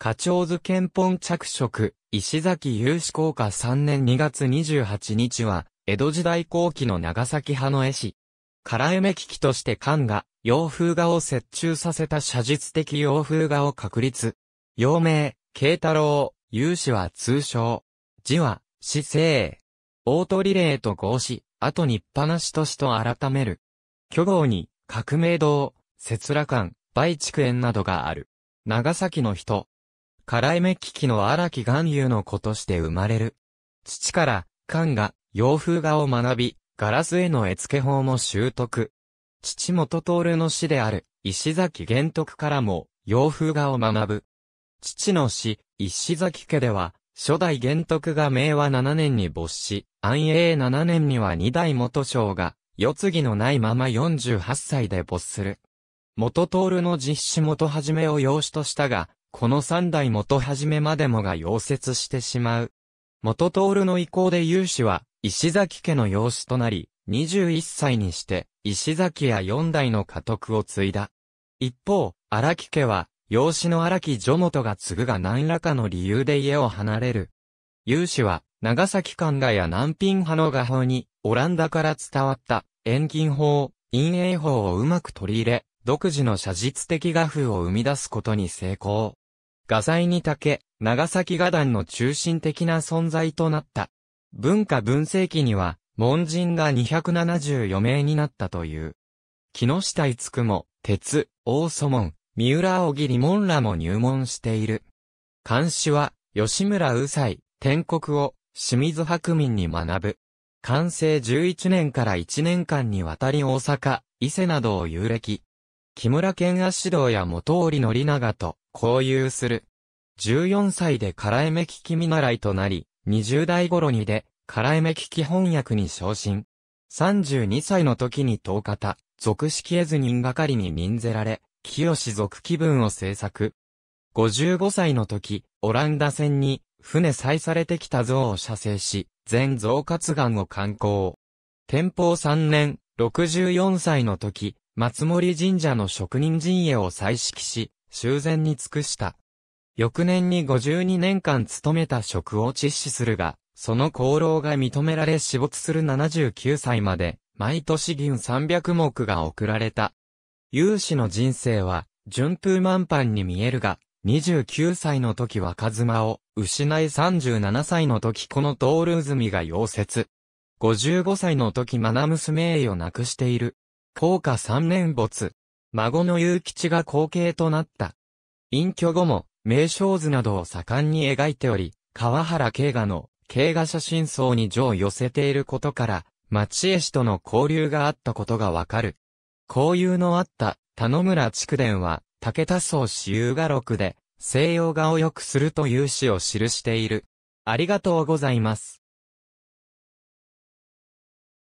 課長図憲本着色、石崎有志効果3年2月28日は、江戸時代後期の長崎派の絵師。唐夢機器として漢が、洋風画を折衷させた写実的洋風画を確立。陽明、慶太郎、有志は通称。字は、死生。オートリレーと合詞、後にっぱなしとしと改める。巨号に、革命堂、節羅館、梅竹園などがある。長崎の人、辛い目利きの荒木岩友の子として生まれる。父から、漢画、洋風画を学び、ガラスへの絵付け法も習得。父元徹の師である、石崎玄徳からも、洋風画を学ぶ。父の師、石崎家では、初代玄徳が明和7年に没し、安永7年には二代元将が、世継ぎのないまま48歳で没する。元徹の実施元はじめを養子としたが、この三代元はじめまでもが溶接してしまう。元徹の意向で勇士は、石崎家の養子となり、21歳にして、石崎や四代の家督を継いだ。一方、荒木家は、養子の荒木女元が継ぐが何らかの理由で家を離れる。勇士は、長崎官賀や南品派の画法に、オランダから伝わった、遠近法、陰影法をうまく取り入れ、独自の写実的画風を生み出すことに成功。画材に竹、長崎画壇の中心的な存在となった。文化文世紀には、門人が274名になったという。木下いつくも、鉄、大祖門、三浦青モ門らも入門している。監視は、吉村宇い。天国を、清水白民に学ぶ。完成11年から1年間にわたり大阪、伊勢などを遊歴。木村健足道や元織宣長と交友する。14歳で唐江目聞き見習いとなり、20代頃にで、唐江目聞き翻訳に昇進。32歳の時に東方、俗式絵図人係に任ぜられ、清族気分を制作。55歳の時、オランダ船に、船採されてきた像を写生し、全像活眼を刊行。天保3年、64歳の時、松森神社の職人陣営を再指し、修繕に尽くした。翌年に52年間勤めた職を実施するが、その功労が認められ死没する79歳まで、毎年銀300目が贈られた。有志の人生は、順風満帆に見えるが、29歳の時若妻を、失い37歳の時このトールが溶接。55歳の時マナ娘栄を亡くしている。高家三年没。孫の雄吉が後継となった。隠居後も、名称図などを盛んに描いており、川原慶賀の、慶賀写真層にを寄せていることから、町江氏との交流があったことがわかる。交友のあった田野村畜伝は、武田荘私有画録で、西洋画を良くするという詩を記している。ありがとうございます。